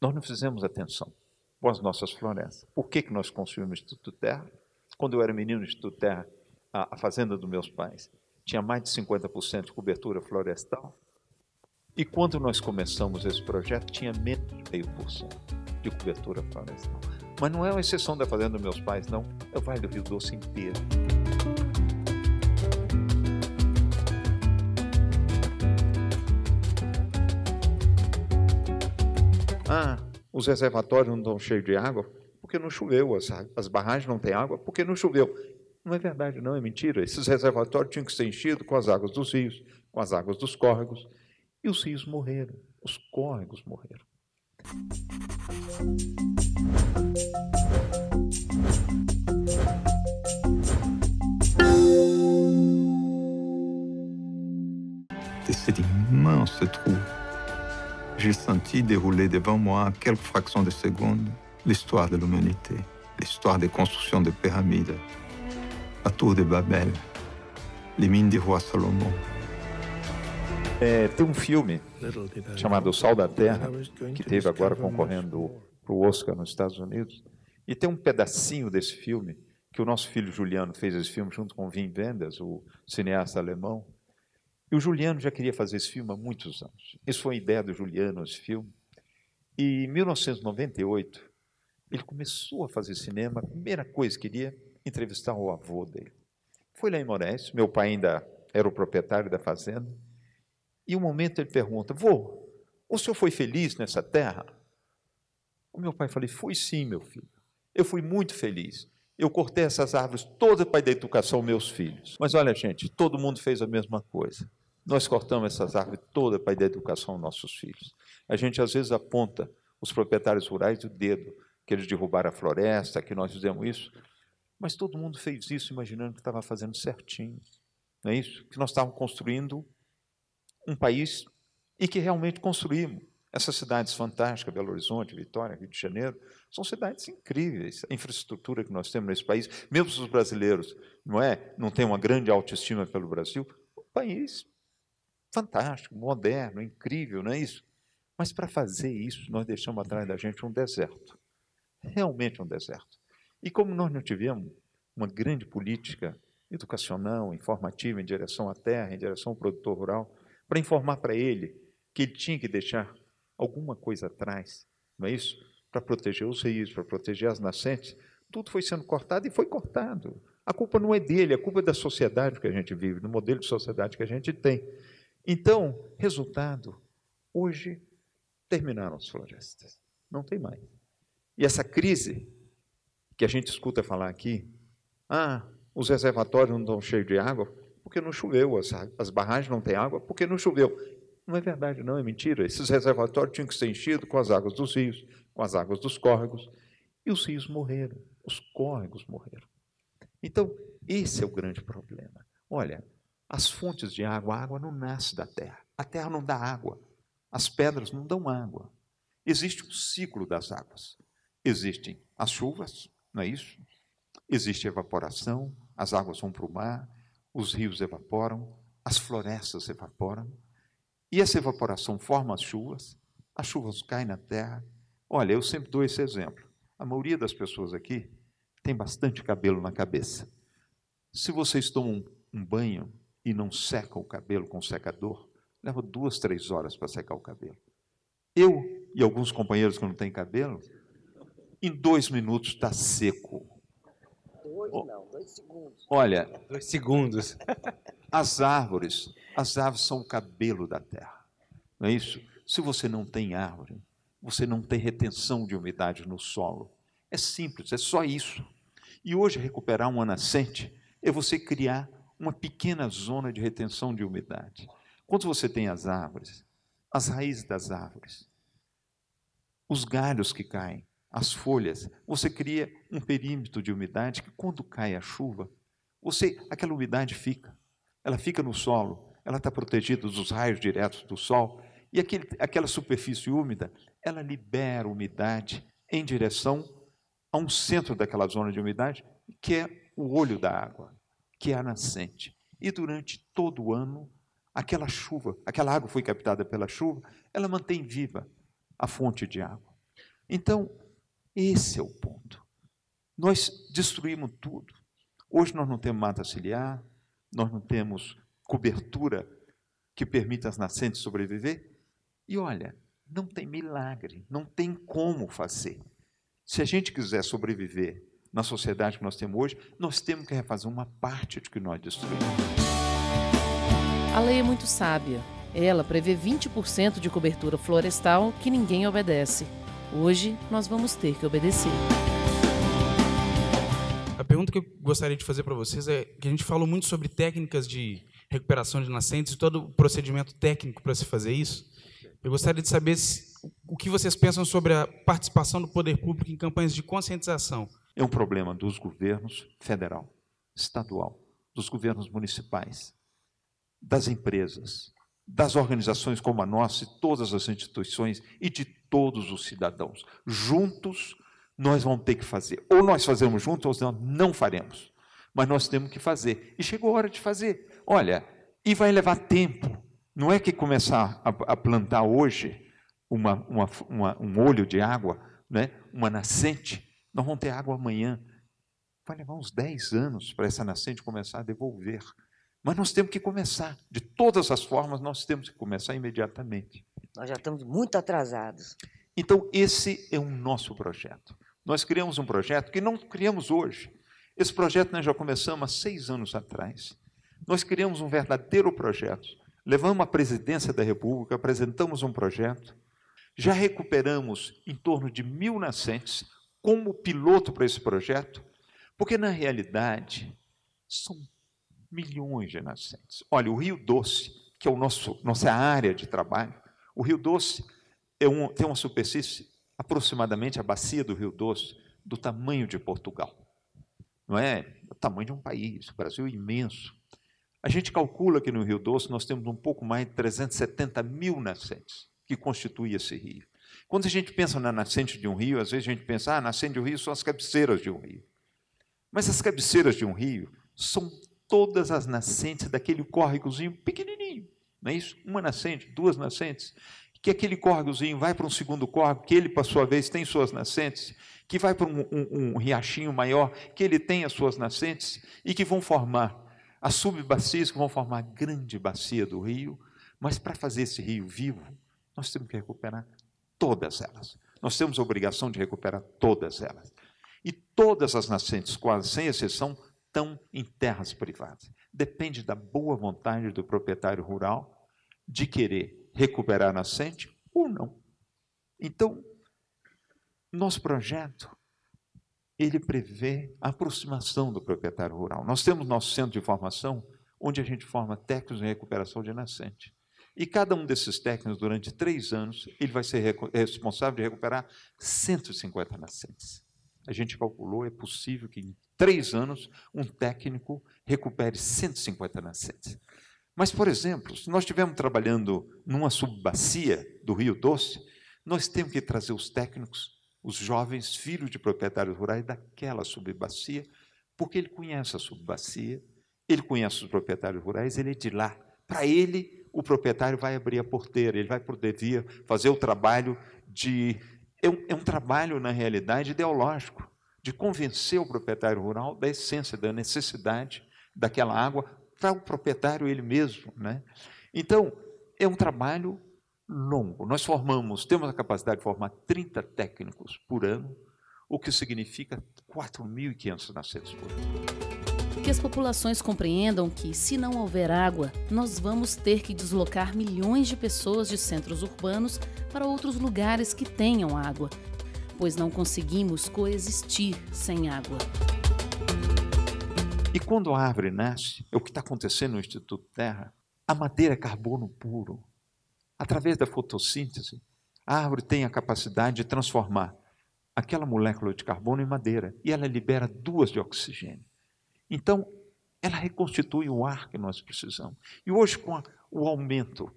nós não fizemos atenção com as nossas florestas. Por que, que nós construímos o Instituto Terra? Quando eu era menino, o Instituto Terra, a, a fazenda dos meus pais, tinha mais de 50% de cobertura florestal. E quando nós começamos esse projeto, tinha menos de meio por cento de cobertura florestal. Mas não é uma exceção da fazenda dos meus pais, não. É o Vale do Rio Doce inteiro. Ah, os reservatórios não estão cheios de água porque não choveu, as, as barragens não têm água porque não choveu. Não é verdade, não, é mentira. Esses reservatórios tinham que ser enchidos com as águas dos rios, com as águas dos córregos, e os rios morreram, os córregos morreram. C'est immense ce trou. J'ai senti dérouler devant moi, em quelques fractions de história l'histoire de l'humanité, l'histoire des constructions de pyramides, a tour de Babel. Les mines du Salomão. É, tem um filme chamado O Sol da Terra, que teve agora concorrendo para o Oscar nos Estados Unidos. E tem um pedacinho desse filme, que o nosso filho Juliano fez esse filme junto com Wim Wenders, o cineasta alemão. E o Juliano já queria fazer esse filme há muitos anos. Isso foi a ideia do Juliano, esse filme. E em 1998, ele começou a fazer cinema. A primeira coisa que queria entrevistar o avô dele. Fui lá em Moraes, meu pai ainda era o proprietário da fazenda, e um momento ele pergunta: Vô, o senhor foi feliz nessa terra? O meu pai falou: Fui sim, meu filho. Eu fui muito feliz. Eu cortei essas árvores todas para dar educação aos meus filhos. Mas olha, gente, todo mundo fez a mesma coisa. Nós cortamos essas árvores todas para dar educação aos nossos filhos. A gente às vezes aponta os proprietários rurais o dedo, que eles derrubaram a floresta, que nós fizemos isso. Mas todo mundo fez isso imaginando que estava fazendo certinho. Não é isso? Que nós estávamos construindo um país e que realmente construímos. Essas cidades fantásticas, Belo Horizonte, Vitória, Rio de Janeiro, são cidades incríveis. A infraestrutura que nós temos nesse país, mesmo os brasileiros, não é, não têm uma grande autoestima pelo Brasil, um país fantástico, moderno, incrível, não é isso? Mas para fazer isso, nós deixamos atrás da gente um deserto. Realmente um deserto. E como nós não tivemos uma grande política educacional, informativa em direção à terra, em direção ao produtor rural, para informar para ele que ele tinha que deixar alguma coisa atrás, não é isso? Para proteger os rios, para proteger as nascentes, tudo foi sendo cortado e foi cortado. A culpa não é dele, a culpa é da sociedade que a gente vive, do modelo de sociedade que a gente tem. Então, resultado, hoje terminaram as florestas, não tem mais. E essa crise que a gente escuta falar aqui, ah, os reservatórios não estão cheios de água porque não choveu, as, as barragens não têm água porque não choveu. Não é verdade, não, é mentira. Esses reservatórios tinham que ser enchidos com as águas dos rios, com as águas dos córregos, e os rios morreram, os córregos morreram. Então, esse é o grande problema. Olha, as fontes de água, a água não nasce da terra, a terra não dá água, as pedras não dão água. Existe um ciclo das águas. Existem as chuvas, não é isso? Existe evaporação, as águas vão para o mar, os rios evaporam, as florestas evaporam, e essa evaporação forma as chuvas, as chuvas caem na terra. Olha, eu sempre dou esse exemplo. A maioria das pessoas aqui tem bastante cabelo na cabeça. Se vocês tomam um banho e não secam o cabelo com secador, leva duas, três horas para secar o cabelo. Eu e alguns companheiros que não têm cabelo, em dois minutos está seco. Dois não, dois segundos. Olha, dois segundos. as árvores, as árvores são o cabelo da terra, não é isso? Se você não tem árvore, você não tem retenção de umidade no solo. É simples, é só isso. E hoje recuperar uma nascente é você criar uma pequena zona de retenção de umidade. Quando você tem as árvores, as raízes das árvores, os galhos que caem, as folhas, você cria um perímetro de umidade que quando cai a chuva, você aquela umidade fica. Ela fica no solo, ela está protegida dos raios diretos do sol e aquele, aquela superfície úmida, ela libera umidade em direção a um centro daquela zona de umidade, que é o olho da água, que é a nascente. E durante todo o ano, aquela chuva, aquela água foi captada pela chuva, ela mantém viva a fonte de água. Então, esse é o ponto. Nós destruímos tudo. Hoje nós não temos mata ciliar, nós não temos cobertura que permita as nascentes sobreviver. E olha, não tem milagre, não tem como fazer. Se a gente quiser sobreviver na sociedade que nós temos hoje, nós temos que refazer uma parte do que nós destruímos. A lei é muito sábia. Ela prevê 20% de cobertura florestal que ninguém obedece. Hoje nós vamos ter que obedecer. A pergunta que eu gostaria de fazer para vocês é que a gente falou muito sobre técnicas de recuperação de nascentes e todo o procedimento técnico para se fazer isso. Eu gostaria de saber se, o que vocês pensam sobre a participação do poder público em campanhas de conscientização. É um problema dos governos federal, estadual, dos governos municipais, das empresas, das organizações como a nossa e todas as instituições e de todos os cidadãos. Juntos nós vamos ter que fazer. Ou nós fazemos juntos, ou nós não faremos. Mas nós temos que fazer. E chegou a hora de fazer. Olha, e vai levar tempo. Não é que começar a, a plantar hoje uma, uma, uma, um olho de água, né? uma nascente, nós vamos ter água amanhã. Vai levar uns 10 anos para essa nascente começar a devolver. Mas nós temos que começar. De todas as formas, nós temos que começar imediatamente. Nós já estamos muito atrasados. Então, esse é o nosso projeto. Nós criamos um projeto que não criamos hoje. Esse projeto nós já começamos há seis anos atrás. Nós criamos um verdadeiro projeto. Levamos a presidência da República, apresentamos um projeto. Já recuperamos em torno de mil nascentes como piloto para esse projeto, porque na realidade são milhões de nascentes. Olha, o Rio Doce, que é a nossa área de trabalho, o Rio Doce é um, tem uma superfície aproximadamente a bacia do Rio Doce do tamanho de Portugal. Não é? O tamanho de um país, o Brasil é imenso. A gente calcula que no Rio Doce nós temos um pouco mais de 370 mil nascentes que constitui esse rio. Quando a gente pensa na nascente de um rio, às vezes a gente pensa, ah, nascente de um rio são as cabeceiras de um rio. Mas as cabeceiras de um rio são todas as nascentes daquele córregozinho pequenininho, não é isso? Uma nascente, duas nascentes, que aquele córregozinho vai para um segundo córrego, que ele, por sua vez, tem suas nascentes, que vai para um, um, um riachinho maior, que ele tem as suas nascentes, e que vão formar as subbacias, que vão formar a grande bacia do rio. Mas para fazer esse rio vivo, nós temos que recuperar todas elas. Nós temos a obrigação de recuperar todas elas. E todas as nascentes, quase sem exceção, estão em terras privadas. Depende da boa vontade do proprietário rural de querer recuperar a nascente ou não. Então, nosso projeto ele prevê a aproximação do proprietário rural. Nós temos nosso centro de formação, onde a gente forma técnicos em recuperação de nascente. E cada um desses técnicos, durante três anos, ele vai ser responsável de recuperar 150 nascentes a gente calculou, é possível que em três anos um técnico recupere 150 nascentes. Mas, por exemplo, se nós estivermos trabalhando numa subbacia do Rio Doce, nós temos que trazer os técnicos, os jovens filhos de proprietários rurais daquela subbacia, porque ele conhece a subbacia, ele conhece os proprietários rurais, ele é de lá. Para ele, o proprietário vai abrir a porteira, ele vai poder fazer o trabalho de é um, é um trabalho, na realidade, ideológico, de convencer o proprietário rural da essência, da necessidade daquela água para o proprietário ele mesmo. Né? Então, é um trabalho longo. Nós formamos, temos a capacidade de formar 30 técnicos por ano, o que significa 4.500 nascentes por ano que as populações compreendam que, se não houver água, nós vamos ter que deslocar milhões de pessoas de centros urbanos para outros lugares que tenham água, pois não conseguimos coexistir sem água. E quando a árvore nasce, é o que está acontecendo no Instituto Terra, a madeira é carbono puro. Através da fotossíntese, a árvore tem a capacidade de transformar aquela molécula de carbono em madeira e ela libera duas de oxigênio. Então, ela reconstitui o ar que nós precisamos. E hoje, com a, o aumento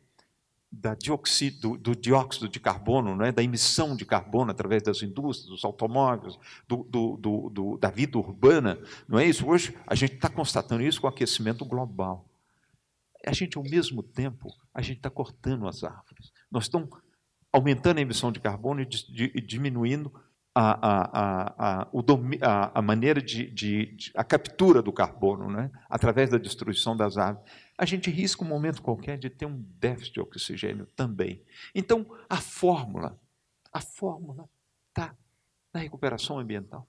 da dioxido, do dióxido de carbono, é da emissão de carbono através das indústrias, dos automóveis, do, do, do, da vida urbana, não é isso? Hoje a gente está constatando isso com o aquecimento global. A gente, ao mesmo tempo, a gente está cortando as árvores. Nós estamos aumentando a emissão de carbono e, de, e diminuindo a, a, a, o a, a maneira de, de, de, a captura do carbono, né? através da destruição das árvores, a gente risca um momento qualquer de ter um déficit de oxigênio também. Então, a fórmula, a fórmula está na recuperação ambiental,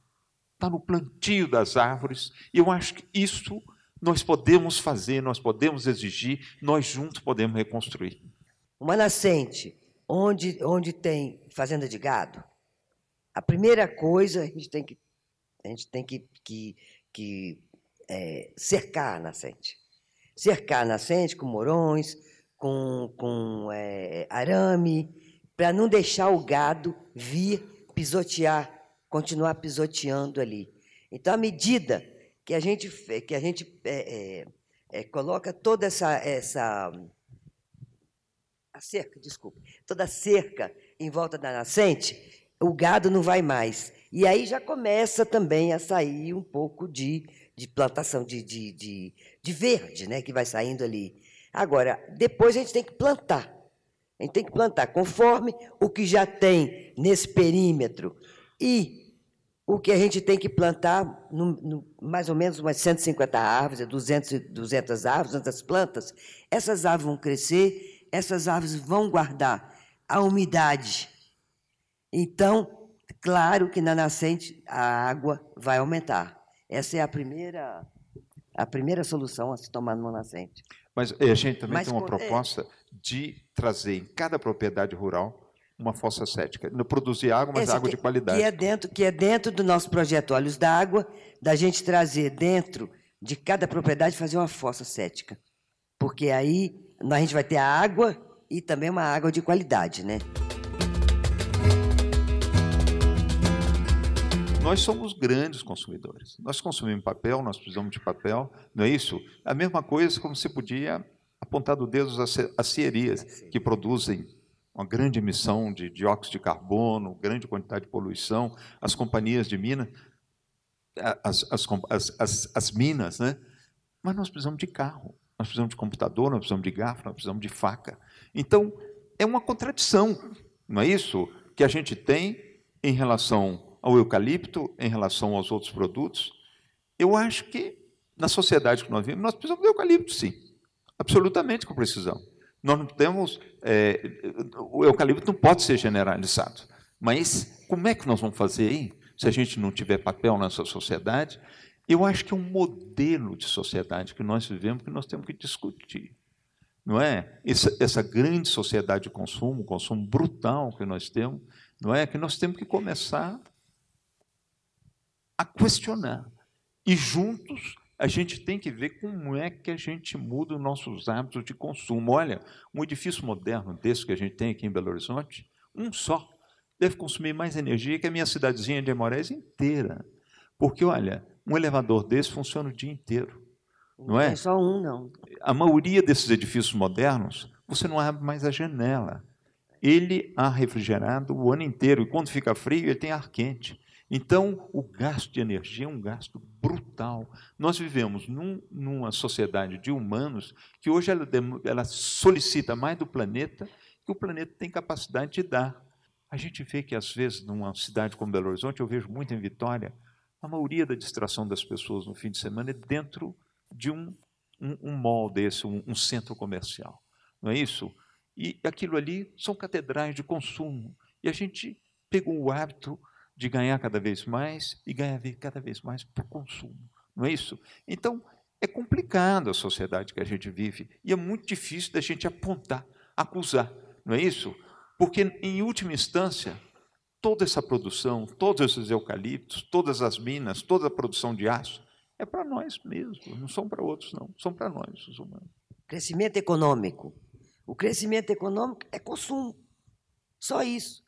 está no plantio das árvores, e eu acho que isso nós podemos fazer, nós podemos exigir, nós juntos podemos reconstruir. Uma nascente onde, onde tem fazenda de gado, a primeira coisa a gente tem que, a gente tem que, que, que é, cercar a nascente. Cercar a nascente com morões, com, com é, arame, para não deixar o gado vir pisotear, continuar pisoteando ali. Então, à medida que a gente, que a gente é, é, é, coloca toda essa, essa a cerca, desculpe, toda a cerca em volta da nascente, o gado não vai mais. E aí já começa também a sair um pouco de, de plantação de, de, de, de verde, né, que vai saindo ali. Agora, depois a gente tem que plantar. A gente tem que plantar conforme o que já tem nesse perímetro. E o que a gente tem que plantar, no, no, mais ou menos umas 150 árvores, 200, 200 árvores, 200 plantas, essas árvores vão crescer, essas árvores vão guardar a umidade então, claro que na nascente a água vai aumentar. Essa é a primeira, a primeira solução a se tomar numa nascente. Mas eh, a gente também Mas, tem uma é. proposta de trazer em cada propriedade rural uma fossa cética. Produzir água, mas água que, de qualidade. Que é, dentro, que é dentro do nosso projeto Olhos da Água, da gente trazer dentro de cada propriedade fazer uma fossa cética. Porque aí a gente vai ter a água e também uma água de qualidade, né? nós somos grandes consumidores. Nós consumimos papel, nós precisamos de papel, não é isso? A mesma coisa como se podia apontar do dedo as cierias, que produzem uma grande emissão de dióxido de carbono, grande quantidade de poluição, as companhias de minas, as, as, as, as, minas, né? Mas nós precisamos de carro, nós precisamos de computador, nós precisamos de garfo, nós precisamos de faca. Então, é uma contradição, não é isso? Que a gente tem em relação ao eucalipto, em relação aos outros produtos, eu acho que na sociedade que nós vivemos, nós precisamos do eucalipto, sim. Absolutamente com precisão Nós não temos. É, o eucalipto não pode ser generalizado. Mas como é que nós vamos fazer aí, se a gente não tiver papel nessa sociedade? Eu acho que é um modelo de sociedade que nós vivemos que nós temos que discutir. Não é? Essa, essa grande sociedade de consumo, o consumo brutal que nós temos, não é? Que nós temos que começar a questionar. E juntos a gente tem que ver como é que a gente muda os nossos hábitos de consumo. Olha, um edifício moderno desse que a gente tem aqui em Belo Horizonte, um só, deve consumir mais energia que a minha cidadezinha de Amorés inteira. Porque, olha, um elevador desse funciona o dia inteiro. Não é? é só um, não. A maioria desses edifícios modernos, você não abre mais a janela. Ele há refrigerado o ano inteiro. E quando fica frio, ele tem ar quente. Então, o gasto de energia é um gasto brutal. Nós vivemos num, numa sociedade de humanos que hoje ela, ela solicita mais do planeta que o planeta tem capacidade de dar. A gente vê que, às vezes, numa cidade como Belo Horizonte, eu vejo muito em Vitória, a maioria da distração das pessoas no fim de semana é dentro de um, um, um mall desse, um, um centro comercial. Não é isso? E aquilo ali são catedrais de consumo. E a gente pegou o hábito de ganhar cada vez mais e ganhar cada vez mais por consumo, não é isso? Então, é complicado a sociedade que a gente vive e é muito difícil da gente apontar, acusar, não é isso? Porque, em última instância, toda essa produção, todos esses eucaliptos, todas as minas, toda a produção de aço, é para nós mesmos, não são para outros, não, são para nós, os humanos. Crescimento econômico. O crescimento econômico é consumo. Só isso.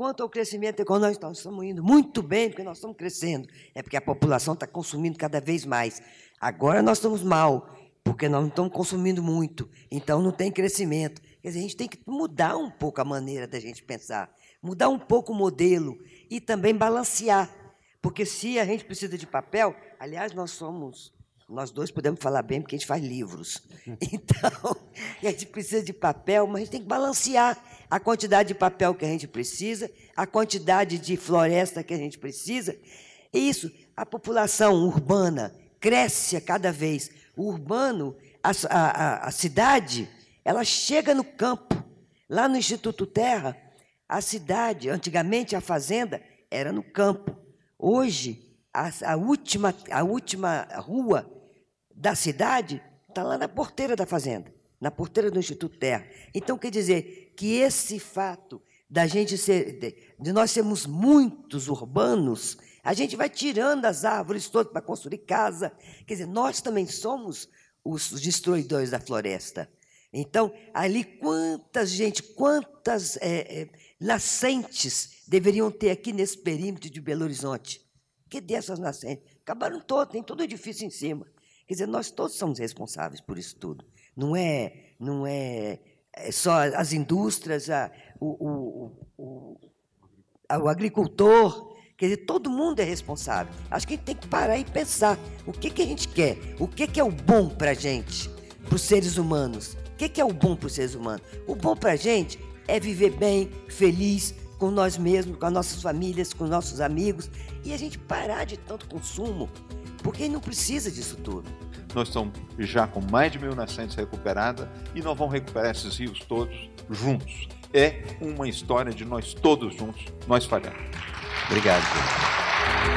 Quanto ao crescimento econômico, nós estamos indo muito bem, porque nós estamos crescendo. É porque a população está consumindo cada vez mais. Agora nós estamos mal, porque nós não estamos consumindo muito. Então não tem crescimento. Quer dizer, a gente tem que mudar um pouco a maneira da gente pensar, mudar um pouco o modelo e também balancear. Porque se a gente precisa de papel, aliás, nós somos nós dois podemos falar bem porque a gente faz livros. Então, a gente precisa de papel, mas a gente tem que balancear a quantidade de papel que a gente precisa, a quantidade de floresta que a gente precisa. Isso, a população urbana cresce cada vez. O urbano, a, a, a cidade, ela chega no campo. Lá no Instituto Terra, a cidade, antigamente a fazenda, era no campo. Hoje, a, a última, a última rua da cidade está lá na porteira da fazenda, na porteira do Instituto Terra. Então, quer dizer, que esse fato da gente ser, de nós sermos muitos urbanos, a gente vai tirando as árvores todas para construir casa. Quer dizer, nós também somos os destruidores da floresta. Então, ali quantas gente, quantas é, é, nascentes deveriam ter aqui nesse perímetro de Belo Horizonte? Que dessas nascentes? Acabaram todas, tem todo o edifício em cima. Quer dizer, nós todos somos responsáveis por isso tudo. Não é, não é é só as indústrias, a, o, o, o, o agricultor, Quer dizer, todo mundo é responsável. Acho que a gente tem que parar e pensar o que, que a gente quer, o que, que é o bom para a gente, para os seres humanos. O que, que é o bom para os seres humanos? O bom para a gente é viver bem, feliz, com nós mesmos, com as nossas famílias, com nossos amigos, e a gente parar de tanto consumo, porque não precisa disso tudo. Nós estamos já com mais de mil nascentes recuperadas e nós vamos recuperar esses rios todos juntos. É uma história de nós todos juntos, nós falhamos. Obrigado.